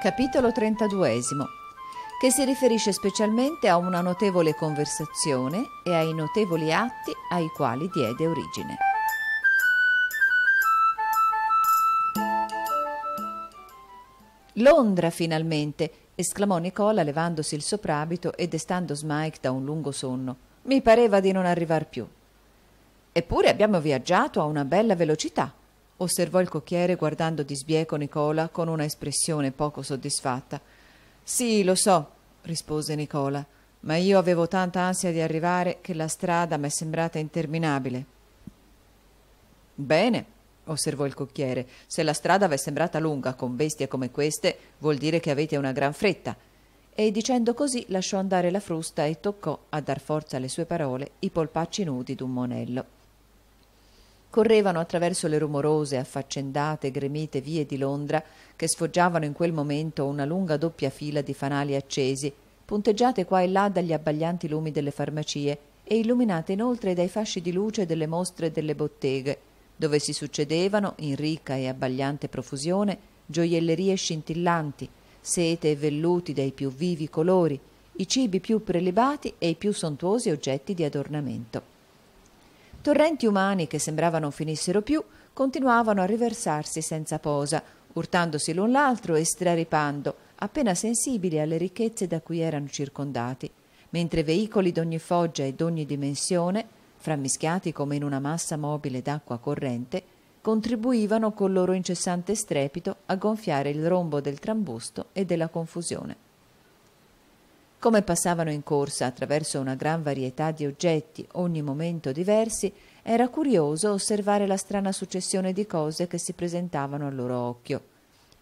capitolo 32, che si riferisce specialmente a una notevole conversazione e ai notevoli atti ai quali diede origine. Londra finalmente! esclamò Nicola levandosi il soprabito e destando Smike da un lungo sonno. Mi pareva di non arrivar più. Eppure abbiamo viaggiato a una bella velocità, osservò il cocchiere guardando di sbieco Nicola con una espressione poco soddisfatta. Sì, lo so, rispose Nicola, ma io avevo tanta ansia di arrivare che la strada m'è sembrata interminabile. Bene, osservò il cocchiere, se la strada v'è sembrata lunga con bestie come queste, vuol dire che avete una gran fretta. E dicendo così lasciò andare la frusta e toccò, a dar forza alle sue parole, i polpacci nudi d'un monello correvano attraverso le rumorose, affaccendate, gremite vie di Londra che sfoggiavano in quel momento una lunga doppia fila di fanali accesi, punteggiate qua e là dagli abbaglianti lumi delle farmacie e illuminate inoltre dai fasci di luce delle mostre delle botteghe, dove si succedevano, in ricca e abbagliante profusione, gioiellerie scintillanti, sete e velluti dai più vivi colori, i cibi più prelibati e i più sontuosi oggetti di adornamento. Torrenti umani che sembrava non finissero più continuavano a riversarsi senza posa, urtandosi l'un l'altro e straripando, appena sensibili alle ricchezze da cui erano circondati, mentre veicoli d'ogni foggia e d'ogni dimensione, frammischiati come in una massa mobile d'acqua corrente, contribuivano col loro incessante strepito a gonfiare il rombo del trambusto e della confusione come passavano in corsa attraverso una gran varietà di oggetti, ogni momento diversi, era curioso osservare la strana successione di cose che si presentavano al loro occhio.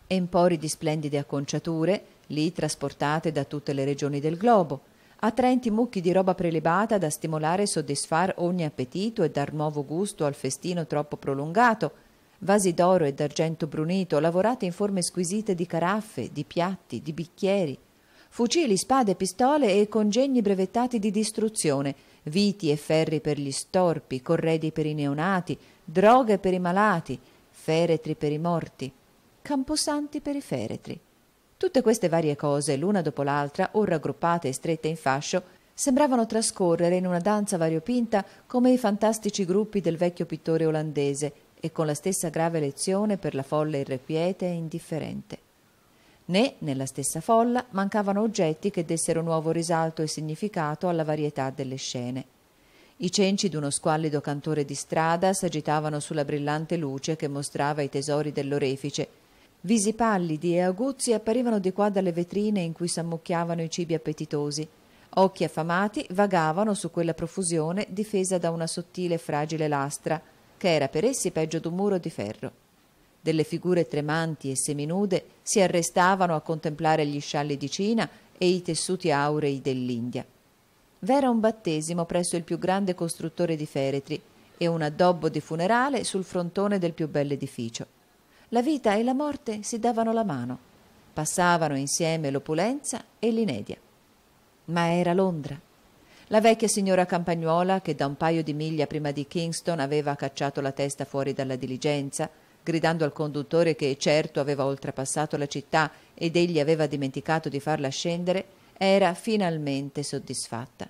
Empori di splendide acconciature, lì trasportate da tutte le regioni del globo, attraenti mucchi di roba prelibata da stimolare e soddisfare ogni appetito e dar nuovo gusto al festino troppo prolungato, vasi d'oro e d'argento brunito lavorati in forme squisite di caraffe, di piatti, di bicchieri, fucili, spade, pistole e congegni brevettati di distruzione, viti e ferri per gli storpi, corredi per i neonati, droghe per i malati, feretri per i morti, camposanti per i feretri. Tutte queste varie cose, l'una dopo l'altra, o raggruppate e strette in fascio, sembravano trascorrere in una danza variopinta come i fantastici gruppi del vecchio pittore olandese e con la stessa grave lezione per la folla irrequieta e indifferente né, nella stessa folla, mancavano oggetti che dessero nuovo risalto e significato alla varietà delle scene. I cenci di uno squallido cantore di strada s'agitavano sulla brillante luce che mostrava i tesori dell'orefice. Visi pallidi e aguzzi apparivano di qua dalle vetrine in cui s'ammucchiavano i cibi appetitosi. Occhi affamati vagavano su quella profusione difesa da una sottile e fragile lastra, che era per essi peggio d'un muro di ferro delle figure tremanti e seminude si arrestavano a contemplare gli scialli di Cina e i tessuti aurei dell'India. V'era un battesimo presso il più grande costruttore di feretri e un addobbo di funerale sul frontone del più bel edificio. La vita e la morte si davano la mano, passavano insieme l'opulenza e l'inedia. Ma era Londra. La vecchia signora campagnuola, che da un paio di miglia prima di Kingston aveva cacciato la testa fuori dalla diligenza, gridando al conduttore che certo aveva oltrepassato la città ed egli aveva dimenticato di farla scendere, era finalmente soddisfatta.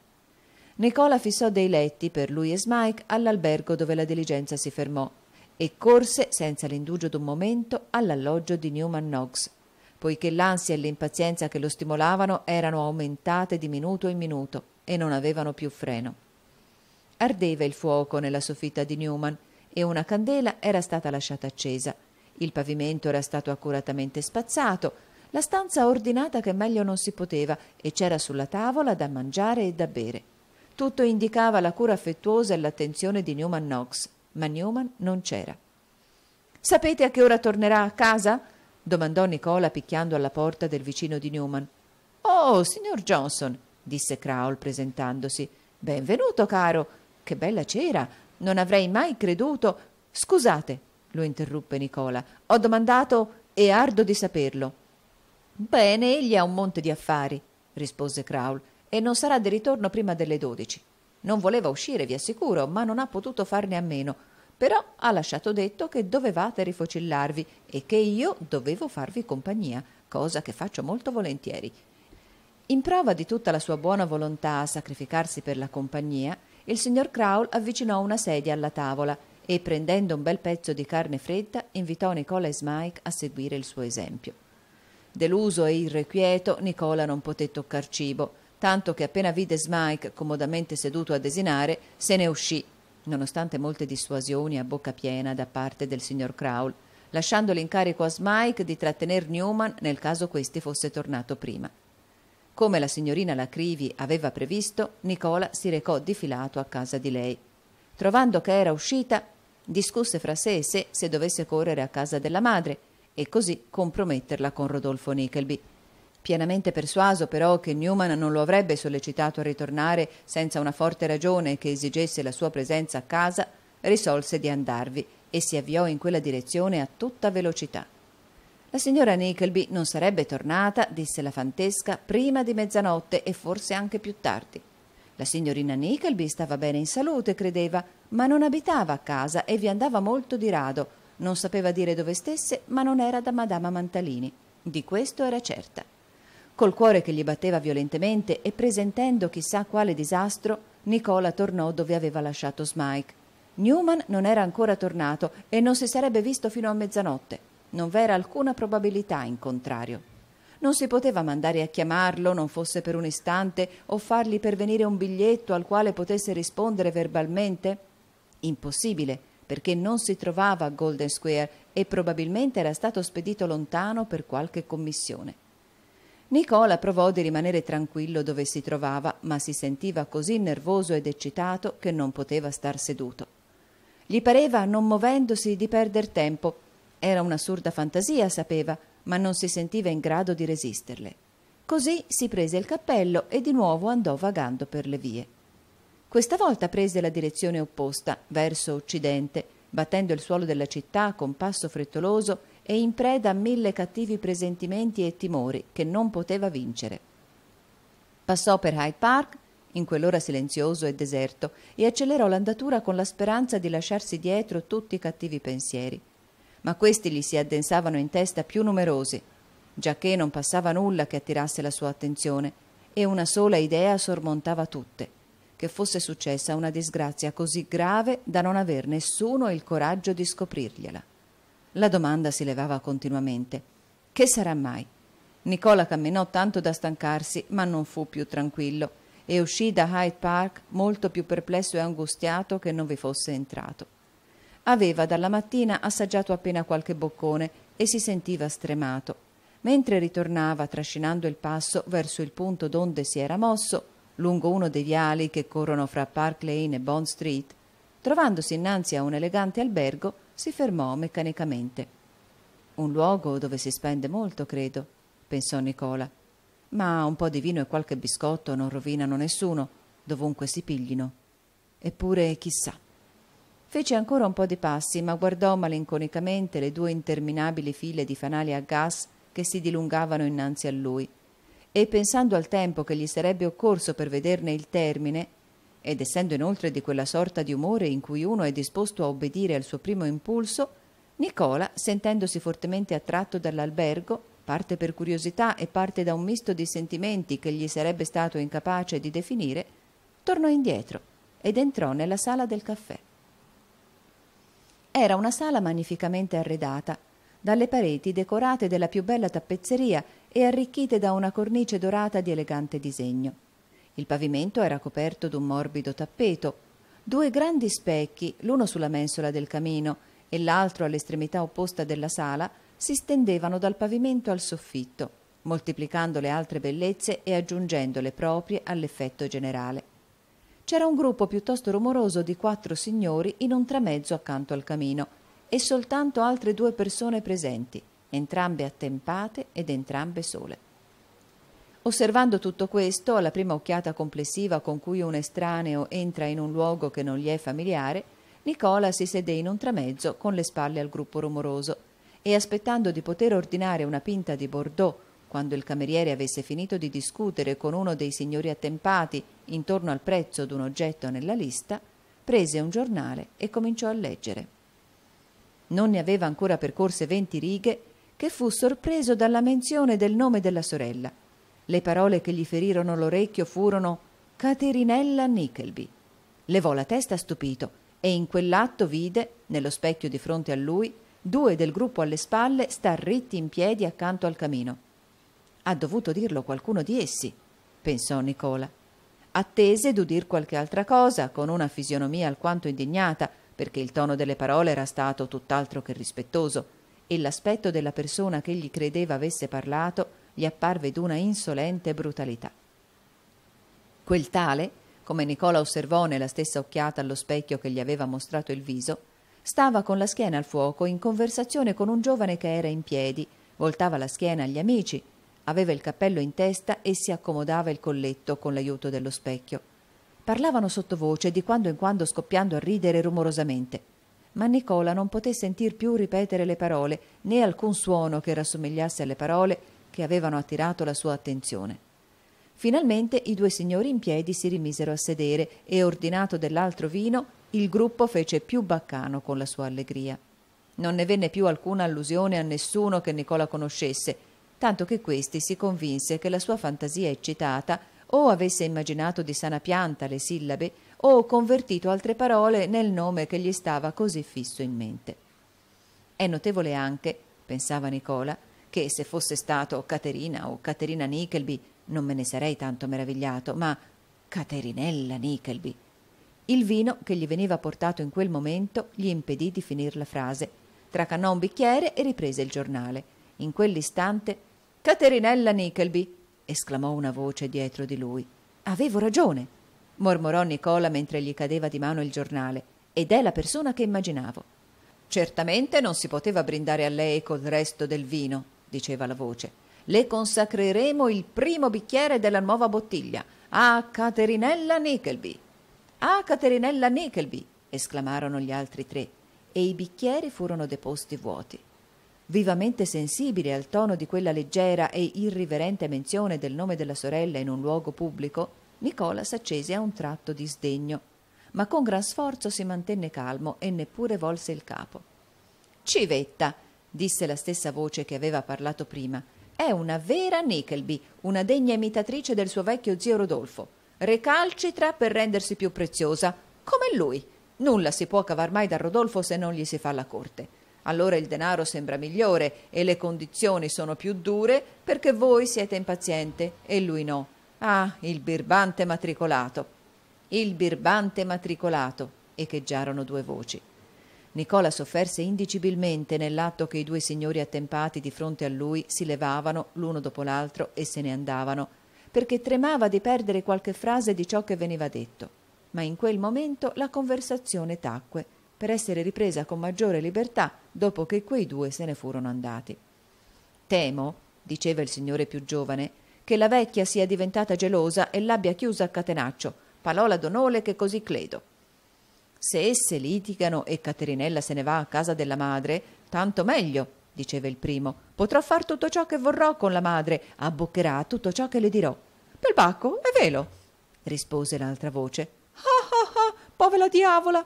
Nicola fissò dei letti per lui e Smike all'albergo dove la diligenza si fermò e corse senza l'indugio d'un momento all'alloggio di Newman Knox, poiché l'ansia e l'impazienza che lo stimolavano erano aumentate di minuto in minuto e non avevano più freno. Ardeva il fuoco nella soffitta di Newman e una candela era stata lasciata accesa. Il pavimento era stato accuratamente spazzato, la stanza ordinata che meglio non si poteva e c'era sulla tavola da mangiare e da bere. Tutto indicava la cura affettuosa e l'attenzione di Newman Knox, ma Newman non c'era. Sapete a che ora tornerà a casa? domandò Nicola picchiando alla porta del vicino di Newman. Oh, signor Johnson, disse Crowl presentandosi. Benvenuto, caro. Che bella cera. Non avrei mai creduto. Scusate, lo interruppe Nicola. Ho domandato e ardo di saperlo. Bene, egli ha un monte di affari, rispose Kraul, e non sarà di ritorno prima delle dodici. Non voleva uscire, vi assicuro, ma non ha potuto farne a meno. Però ha lasciato detto che dovevate rifocillarvi e che io dovevo farvi compagnia, cosa che faccio molto volentieri. In prova di tutta la sua buona volontà a sacrificarsi per la compagnia, il signor Crowl avvicinò una sedia alla tavola e prendendo un bel pezzo di carne fredda invitò Nicola e Smike a seguire il suo esempio. Deluso e irrequieto, Nicola non poté toccar cibo, tanto che appena vide Smike comodamente seduto a desinare, se ne uscì, nonostante molte dissuasioni a bocca piena da parte del signor Crowl, lasciando l'incarico a Smike di trattener Newman nel caso questi fosse tornato prima. Come la signorina Lacrivi aveva previsto, Nicola si recò di filato a casa di lei. Trovando che era uscita, discusse fra sé e sé se dovesse correre a casa della madre e così comprometterla con Rodolfo Nickelby. Pienamente persuaso però che Newman non lo avrebbe sollecitato a ritornare senza una forte ragione che esigesse la sua presenza a casa, risolse di andarvi e si avviò in quella direzione a tutta velocità. La signora Nickleby non sarebbe tornata, disse la fantesca, prima di mezzanotte e forse anche più tardi. La signorina Nickleby stava bene in salute, credeva, ma non abitava a casa e vi andava molto di rado. Non sapeva dire dove stesse, ma non era da madama Mantalini. Di questo era certa. Col cuore che gli batteva violentemente e presentendo chissà quale disastro, Nicola tornò dove aveva lasciato Smike. Newman non era ancora tornato e non si sarebbe visto fino a mezzanotte. Non v'era alcuna probabilità in contrario. Non si poteva mandare a chiamarlo, non fosse per un istante, o fargli pervenire un biglietto al quale potesse rispondere verbalmente? Impossibile, perché non si trovava a Golden Square e probabilmente era stato spedito lontano per qualche commissione. Nicola provò di rimanere tranquillo dove si trovava, ma si sentiva così nervoso ed eccitato che non poteva star seduto. Gli pareva, non muovendosi, di perder tempo era un'assurda fantasia, sapeva, ma non si sentiva in grado di resisterle. Così si prese il cappello e di nuovo andò vagando per le vie. Questa volta prese la direzione opposta, verso occidente, battendo il suolo della città con passo frettoloso e in preda a mille cattivi presentimenti e timori che non poteva vincere. Passò per Hyde Park, in quell'ora silenzioso e deserto, e accelerò l'andatura con la speranza di lasciarsi dietro tutti i cattivi pensieri ma questi gli si addensavano in testa più numerosi, giacché non passava nulla che attirasse la sua attenzione, e una sola idea sormontava tutte, che fosse successa una disgrazia così grave da non aver nessuno il coraggio di scoprirgliela. La domanda si levava continuamente. Che sarà mai? Nicola camminò tanto da stancarsi, ma non fu più tranquillo, e uscì da Hyde Park molto più perplesso e angustiato che non vi fosse entrato. Aveva dalla mattina assaggiato appena qualche boccone e si sentiva stremato. Mentre ritornava trascinando il passo verso il punto donde si era mosso, lungo uno dei viali che corrono fra Park Lane e Bond Street, trovandosi innanzi a un elegante albergo, si fermò meccanicamente. Un luogo dove si spende molto, credo, pensò Nicola. Ma un po' di vino e qualche biscotto non rovinano nessuno, dovunque si piglino. Eppure chissà. Fece ancora un po' di passi, ma guardò malinconicamente le due interminabili file di fanali a gas che si dilungavano innanzi a lui. E pensando al tempo che gli sarebbe occorso per vederne il termine, ed essendo inoltre di quella sorta di umore in cui uno è disposto a obbedire al suo primo impulso, Nicola, sentendosi fortemente attratto dall'albergo, parte per curiosità e parte da un misto di sentimenti che gli sarebbe stato incapace di definire, tornò indietro ed entrò nella sala del caffè. Era una sala magnificamente arredata, dalle pareti decorate della più bella tappezzeria e arricchite da una cornice dorata di elegante disegno. Il pavimento era coperto d'un morbido tappeto. Due grandi specchi, l'uno sulla mensola del camino e l'altro all'estremità opposta della sala, si stendevano dal pavimento al soffitto, moltiplicando le altre bellezze e aggiungendo le proprie all'effetto generale c'era un gruppo piuttosto rumoroso di quattro signori in un tramezzo accanto al camino e soltanto altre due persone presenti, entrambe attempate ed entrambe sole. Osservando tutto questo, alla prima occhiata complessiva con cui un estraneo entra in un luogo che non gli è familiare, Nicola si sedé in un tramezzo con le spalle al gruppo rumoroso e aspettando di poter ordinare una pinta di Bordeaux quando il cameriere avesse finito di discutere con uno dei signori attempati intorno al prezzo d'un oggetto nella lista, prese un giornale e cominciò a leggere. Non ne aveva ancora percorse venti righe che fu sorpreso dalla menzione del nome della sorella. Le parole che gli ferirono l'orecchio furono Caterinella Nickelby. Levò la testa stupito e in quell'atto vide, nello specchio di fronte a lui, due del gruppo alle spalle star ritti in piedi accanto al camino. Ha dovuto dirlo qualcuno di essi, pensò Nicola. Attese d'udir qualche altra cosa, con una fisionomia alquanto indignata, perché il tono delle parole era stato tutt'altro che rispettoso, e l'aspetto della persona che egli credeva avesse parlato gli apparve d'una insolente brutalità. Quel tale, come Nicola osservò nella stessa occhiata allo specchio che gli aveva mostrato il viso, stava con la schiena al fuoco in conversazione con un giovane che era in piedi, voltava la schiena agli amici Aveva il cappello in testa e si accomodava il colletto con l'aiuto dello specchio. Parlavano sottovoce, di quando in quando scoppiando a ridere rumorosamente. Ma Nicola non poté sentir più ripetere le parole, né alcun suono che rassomigliasse alle parole che avevano attirato la sua attenzione. Finalmente i due signori in piedi si rimisero a sedere e, ordinato dell'altro vino, il gruppo fece più baccano con la sua allegria. Non ne venne più alcuna allusione a nessuno che Nicola conoscesse, tanto che questi si convinse che la sua fantasia eccitata o avesse immaginato di sana pianta le sillabe o convertito altre parole nel nome che gli stava così fisso in mente. È notevole anche, pensava Nicola, che se fosse stato Caterina o Caterina Nickelby non me ne sarei tanto meravigliato, ma Caterinella Nickelby. Il vino che gli veniva portato in quel momento gli impedì di finire la frase. Tracannò un bicchiere e riprese il giornale. In quell'istante Caterinella Nickleby! esclamò una voce dietro di lui. Avevo ragione, mormorò Nicola mentre gli cadeva di mano il giornale, ed è la persona che immaginavo. Certamente non si poteva brindare a lei col resto del vino, diceva la voce. Le consacreremo il primo bicchiere della nuova bottiglia. A Caterinella Nickleby! A Caterinella Nickleby! esclamarono gli altri tre, e i bicchieri furono deposti vuoti vivamente sensibile al tono di quella leggera e irriverente menzione del nome della sorella in un luogo pubblico, Nicola s'accese a un tratto di sdegno, ma con gran sforzo si mantenne calmo e neppure volse il capo. Civetta, disse la stessa voce che aveva parlato prima, è una vera Nickelby, una degna imitatrice del suo vecchio zio Rodolfo, recalcitra per rendersi più preziosa, come lui. Nulla si può cavar mai da Rodolfo se non gli si fa la corte allora il denaro sembra migliore e le condizioni sono più dure perché voi siete impaziente e lui no. Ah, il birbante matricolato. Il birbante matricolato. Echeggiarono due voci. Nicola sofferse indicibilmente nell'atto che i due signori attempati di fronte a lui si levavano l'uno dopo l'altro e se ne andavano, perché tremava di perdere qualche frase di ciò che veniva detto. Ma in quel momento la conversazione tacque, per essere ripresa con maggiore libertà dopo che quei due se ne furono andati. Temo, diceva il signore più giovane, che la vecchia sia diventata gelosa e l'abbia chiusa a catenaccio, Parola d'onore che così credo. Se esse litigano e Caterinella se ne va a casa della madre, tanto meglio, diceva il primo, potrò far tutto ciò che vorrò con la madre, abboccherà tutto ciò che le dirò. Bel è velo, rispose l'altra voce. Ah ah ah, povera diavola!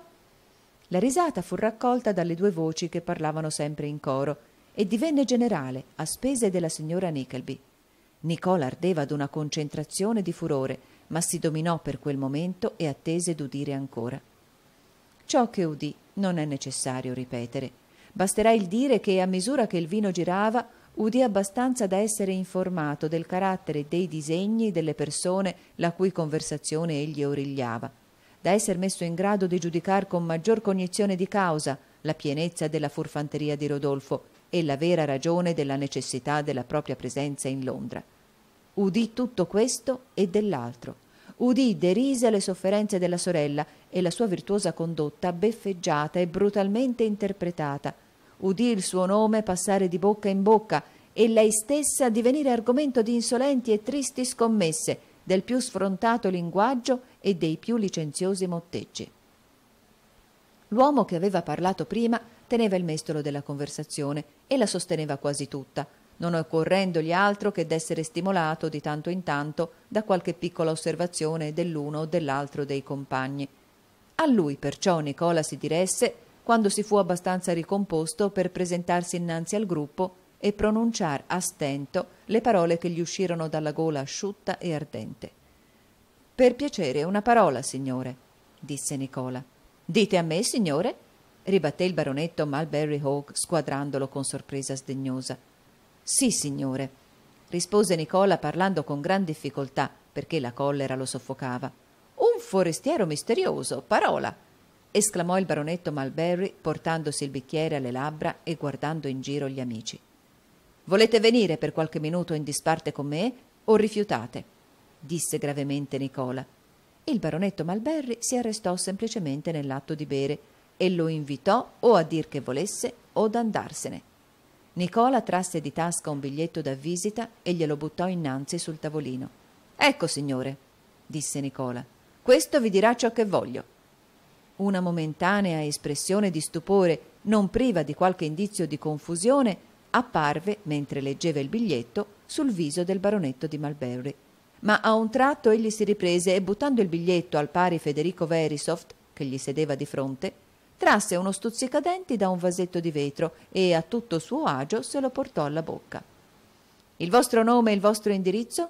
La risata fu raccolta dalle due voci che parlavano sempre in coro e divenne generale a spese della signora Nickleby. Nicola ardeva ad una concentrazione di furore, ma si dominò per quel momento e attese d'udire ancora. Ciò che udì non è necessario ripetere. Basterà il dire che, a misura che il vino girava, udì abbastanza da essere informato del carattere dei disegni delle persone la cui conversazione egli origliava da essere messo in grado di giudicar con maggior cognizione di causa la pienezza della furfanteria di Rodolfo e la vera ragione della necessità della propria presenza in Londra. Udì tutto questo e dell'altro. Udì derise le sofferenze della sorella e la sua virtuosa condotta beffeggiata e brutalmente interpretata. Udì il suo nome passare di bocca in bocca e lei stessa divenire argomento di insolenti e tristi scommesse del più sfrontato linguaggio e dei più licenziosi motteggi. L'uomo che aveva parlato prima teneva il mestolo della conversazione e la sosteneva quasi tutta, non occorrendogli altro che d'essere stimolato di tanto in tanto da qualche piccola osservazione dell'uno o dell'altro dei compagni. A lui perciò Nicola si diresse quando si fu abbastanza ricomposto per presentarsi innanzi al gruppo e pronunciar a stento le parole che gli uscirono dalla gola asciutta e ardente. Per piacere, una parola, signore, disse Nicola. Dite a me, signore? ribatté il baronetto Mulberry Hawk, squadrandolo con sorpresa sdegnosa. Sì, signore, rispose Nicola parlando con gran difficoltà, perché la collera lo soffocava. Un forestiero misterioso, parola! esclamò il baronetto Mulberry, portandosi il bicchiere alle labbra e guardando in giro gli amici. Volete venire per qualche minuto in disparte con me o rifiutate? disse gravemente Nicola. Il baronetto Malberri si arrestò semplicemente nell'atto di bere e lo invitò o a dir che volesse o ad andarsene. Nicola trasse di tasca un biglietto da visita e glielo buttò innanzi sul tavolino. Ecco, signore, disse Nicola, questo vi dirà ciò che voglio. Una momentanea espressione di stupore, non priva di qualche indizio di confusione, apparve, mentre leggeva il biglietto, sul viso del baronetto di Malberry. Ma a un tratto egli si riprese e buttando il biglietto al pari Federico Verisoft, che gli sedeva di fronte, trasse uno stuzzicadenti da un vasetto di vetro e a tutto suo agio se lo portò alla bocca. Il vostro nome e il vostro indirizzo?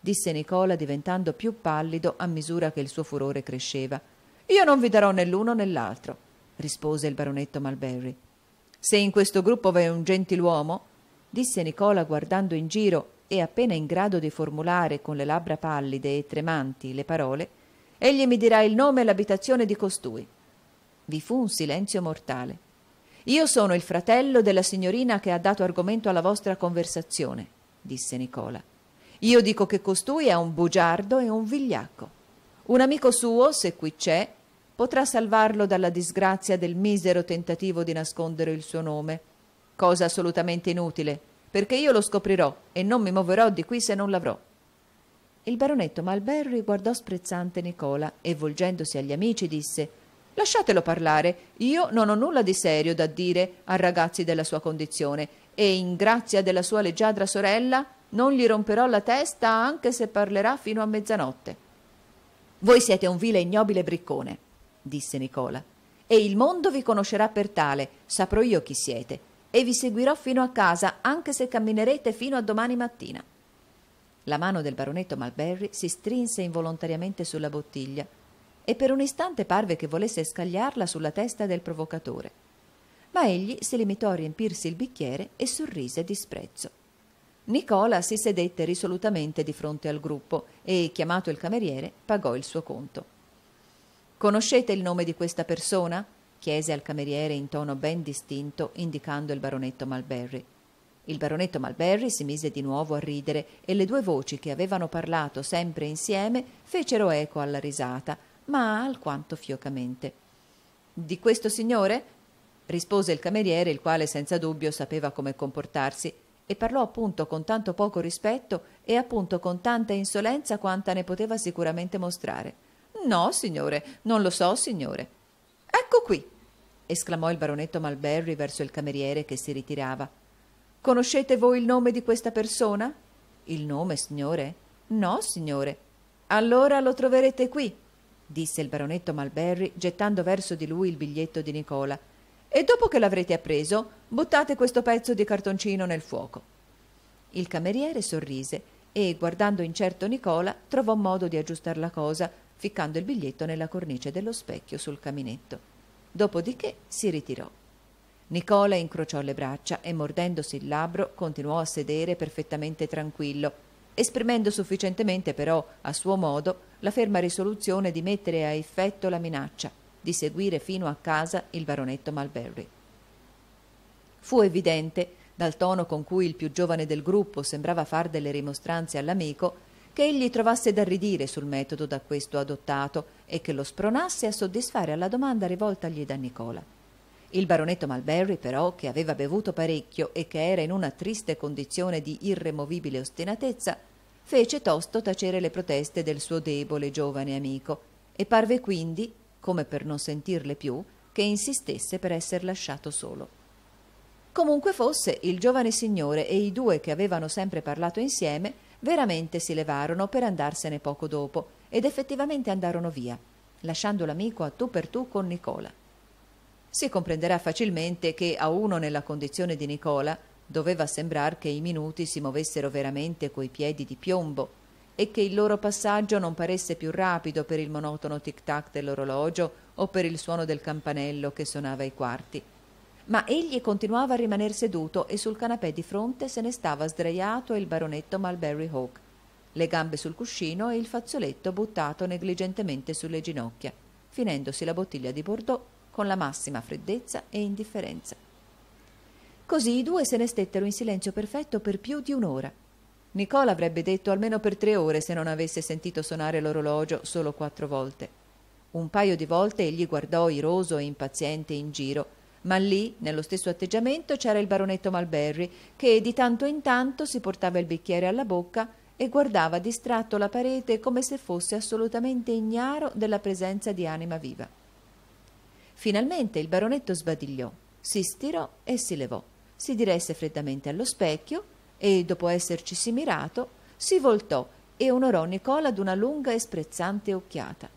disse Nicola diventando più pallido a misura che il suo furore cresceva. Io non vi darò né l'uno né l'altro, rispose il baronetto Malberry. Se in questo gruppo v'è un gentiluomo, disse Nicola guardando in giro e appena in grado di formulare con le labbra pallide e tremanti le parole, egli mi dirà il nome e l'abitazione di costui. Vi fu un silenzio mortale. Io sono il fratello della signorina che ha dato argomento alla vostra conversazione, disse Nicola. Io dico che costui è un bugiardo e un vigliacco. Un amico suo, se qui c'è, potrà salvarlo dalla disgrazia del misero tentativo di nascondere il suo nome. Cosa assolutamente inutile, perché io lo scoprirò e non mi muoverò di qui se non l'avrò. Il baronetto Malberry guardò sprezzante Nicola e volgendosi agli amici disse Lasciatelo parlare, io non ho nulla di serio da dire a ragazzi della sua condizione e in grazia della sua leggiadra sorella non gli romperò la testa anche se parlerà fino a mezzanotte. Voi siete un vile e ignobile briccone disse Nicola. E il mondo vi conoscerà per tale, saprò io chi siete, e vi seguirò fino a casa, anche se camminerete fino a domani mattina. La mano del baronetto Malberry si strinse involontariamente sulla bottiglia e per un istante parve che volesse scagliarla sulla testa del provocatore. Ma egli si limitò a riempirsi il bicchiere e sorrise di sprezzo. Nicola si sedette risolutamente di fronte al gruppo e, chiamato il cameriere, pagò il suo conto. Conoscete il nome di questa persona? chiese al cameriere in tono ben distinto, indicando il baronetto Malberry. Il baronetto Malberry si mise di nuovo a ridere e le due voci che avevano parlato sempre insieme fecero eco alla risata, ma alquanto fiocamente. Di questo signore? rispose il cameriere, il quale senza dubbio sapeva come comportarsi, e parlò appunto con tanto poco rispetto e appunto con tanta insolenza quanta ne poteva sicuramente mostrare. No, signore, non lo so, signore. Ecco qui, esclamò il baronetto Malberry verso il cameriere che si ritirava. Conoscete voi il nome di questa persona? Il nome, signore? No, signore. Allora lo troverete qui, disse il baronetto Malberry, gettando verso di lui il biglietto di Nicola. E dopo che l'avrete appreso, buttate questo pezzo di cartoncino nel fuoco. Il cameriere sorrise e, guardando incerto Nicola, trovò modo di aggiustar la cosa, ficcando il biglietto nella cornice dello specchio sul caminetto. Dopodiché si ritirò. Nicola incrociò le braccia e mordendosi il labbro continuò a sedere perfettamente tranquillo, esprimendo sufficientemente però, a suo modo, la ferma risoluzione di mettere a effetto la minaccia, di seguire fino a casa il baronetto Malberry. Fu evidente, dal tono con cui il più giovane del gruppo sembrava far delle rimostranze all'amico, che egli trovasse da ridire sul metodo da questo adottato e che lo spronasse a soddisfare alla domanda rivoltagli da Nicola. Il baronetto Malberry, però, che aveva bevuto parecchio e che era in una triste condizione di irremovibile ostinatezza, fece tosto tacere le proteste del suo debole giovane amico e parve quindi, come per non sentirle più, che insistesse per essere lasciato solo. Comunque fosse, il giovane signore e i due che avevano sempre parlato insieme veramente si levarono per andarsene poco dopo ed effettivamente andarono via, lasciando l'amico a tu per tu con Nicola. Si comprenderà facilmente che a uno nella condizione di Nicola doveva sembrar che i minuti si muovessero veramente coi piedi di piombo e che il loro passaggio non paresse più rapido per il monotono tic-tac dell'orologio o per il suono del campanello che sonava ai quarti ma egli continuava a rimaner seduto e sul canapè di fronte se ne stava sdraiato il baronetto Mulberry Hawk, le gambe sul cuscino e il fazzoletto buttato negligentemente sulle ginocchia, finendosi la bottiglia di Bordeaux con la massima freddezza e indifferenza. Così i due se ne stettero in silenzio perfetto per più di un'ora. Nicola avrebbe detto almeno per tre ore se non avesse sentito suonare l'orologio solo quattro volte. Un paio di volte egli guardò iroso e impaziente in giro ma lì, nello stesso atteggiamento, c'era il baronetto Malberry, che di tanto in tanto si portava il bicchiere alla bocca e guardava distratto la parete come se fosse assolutamente ignaro della presenza di anima viva. Finalmente il baronetto sbadigliò, si stirò e si levò, si diresse freddamente allo specchio e, dopo essercisi mirato, si voltò e onorò Nicola d'una lunga e sprezzante occhiata.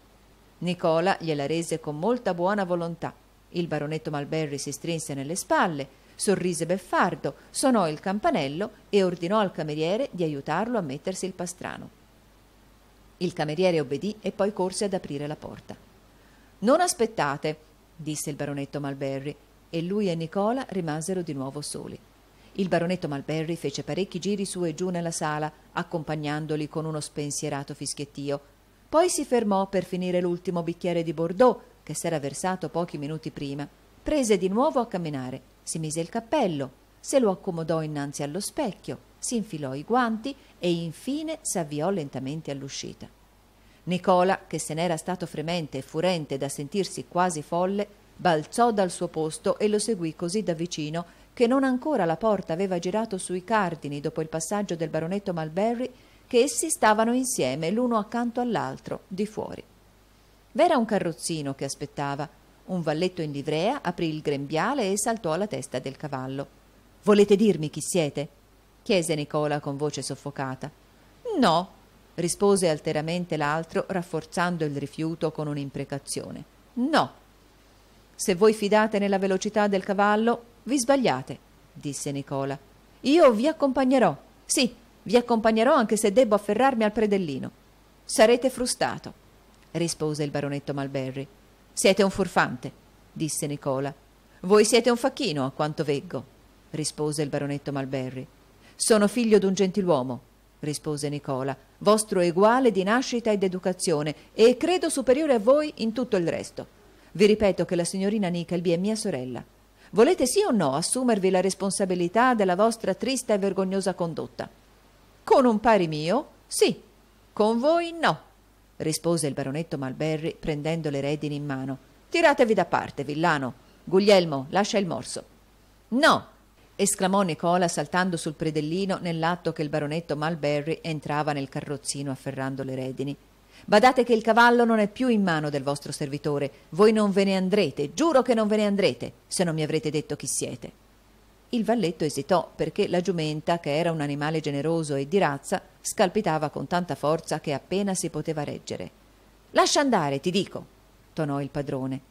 Nicola gliela rese con molta buona volontà il baronetto Malberry si strinse nelle spalle, sorrise beffardo, sonò il campanello e ordinò al cameriere di aiutarlo a mettersi il pastrano. Il cameriere obbedì e poi corse ad aprire la porta. Non aspettate, disse il baronetto Malberry, e lui e Nicola rimasero di nuovo soli. Il baronetto Malberry fece parecchi giri su e giù nella sala, accompagnandoli con uno spensierato fischiettio. Poi si fermò per finire l'ultimo bicchiere di Bordeaux, che s'era versato pochi minuti prima, prese di nuovo a camminare, si mise il cappello, se lo accomodò innanzi allo specchio, si infilò i guanti e infine s'avviò lentamente all'uscita. Nicola, che se n'era stato fremente e furente da sentirsi quasi folle, balzò dal suo posto e lo seguì così da vicino che non ancora la porta aveva girato sui cardini dopo il passaggio del baronetto Malberry che essi stavano insieme l'uno accanto all'altro di fuori. V'era un carrozzino che aspettava. Un valletto in livrea aprì il grembiale e saltò alla testa del cavallo. Volete dirmi chi siete? chiese Nicola con voce soffocata. No, rispose alteramente l'altro, rafforzando il rifiuto con un'imprecazione. No. Se voi fidate nella velocità del cavallo, vi sbagliate, disse Nicola. Io vi accompagnerò. Sì, vi accompagnerò anche se debbo afferrarmi al predellino. Sarete frustato rispose il baronetto Malberry. Siete un furfante, disse Nicola. Voi siete un facchino, a quanto veggo, rispose il baronetto Malberry. Sono figlio d'un gentiluomo, rispose Nicola, vostro eguale di nascita ed educazione, e credo superiore a voi in tutto il resto. Vi ripeto che la signorina Nickleby è mia sorella. Volete sì o no assumervi la responsabilità della vostra trista e vergognosa condotta? Con un pari mio, sì. Con voi, no rispose il baronetto Malberry prendendo le redini in mano. Tiratevi da parte, villano. Guglielmo, lascia il morso. No! esclamò Nicola saltando sul predellino nell'atto che il baronetto Malberry entrava nel carrozzino afferrando le redini. Badate che il cavallo non è più in mano del vostro servitore. Voi non ve ne andrete, giuro che non ve ne andrete, se non mi avrete detto chi siete. Il valletto esitò perché la giumenta, che era un animale generoso e di razza, scalpitava con tanta forza che appena si poteva reggere. Lascia andare, ti dico, tonò il padrone.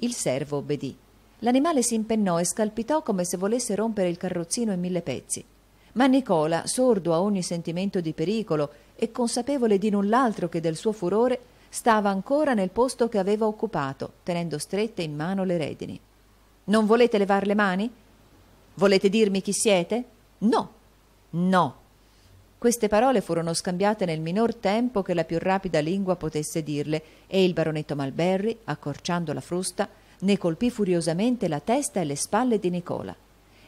Il servo obbedì. L'animale si impennò e scalpitò come se volesse rompere il carrozzino in mille pezzi. Ma Nicola, sordo a ogni sentimento di pericolo e consapevole di null'altro che del suo furore, stava ancora nel posto che aveva occupato, tenendo strette in mano le redini. Non volete levar le mani? Volete dirmi chi siete? No, no. Queste parole furono scambiate nel minor tempo che la più rapida lingua potesse dirle e il baronetto Malberry, accorciando la frusta, ne colpì furiosamente la testa e le spalle di Nicola.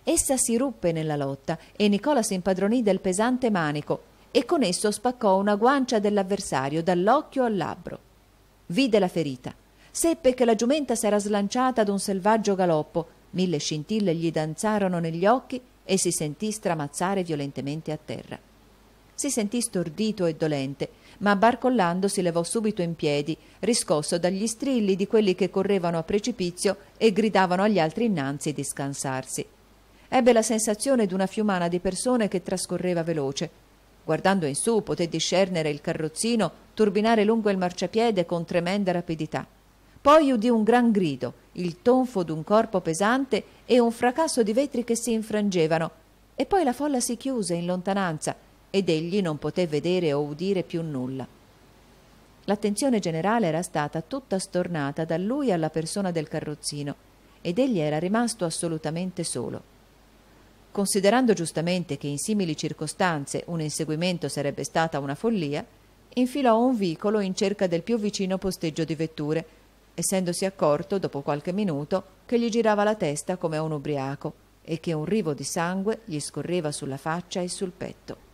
Essa si ruppe nella lotta e Nicola si impadronì del pesante manico e con esso spaccò una guancia dell'avversario dall'occhio al labbro. Vide la ferita. Seppe che la giumenta s'era slanciata ad un selvaggio galoppo Mille scintille gli danzarono negli occhi e si sentì stramazzare violentemente a terra. Si sentì stordito e dolente, ma barcollando si levò subito in piedi, riscosso dagli strilli di quelli che correvano a precipizio e gridavano agli altri innanzi di scansarsi. Ebbe la sensazione d'una fiumana di persone che trascorreva veloce. Guardando in su poté discernere il carrozzino turbinare lungo il marciapiede con tremenda rapidità. Poi udì un gran grido, il tonfo d'un corpo pesante e un fracasso di vetri che si infrangevano, e poi la folla si chiuse in lontananza ed egli non poté vedere o udire più nulla. L'attenzione generale era stata tutta stornata da lui alla persona del carrozzino ed egli era rimasto assolutamente solo. Considerando giustamente che in simili circostanze un inseguimento sarebbe stata una follia, infilò un vicolo in cerca del più vicino posteggio di vetture essendosi accorto, dopo qualche minuto, che gli girava la testa come a un ubriaco e che un rivo di sangue gli scorreva sulla faccia e sul petto.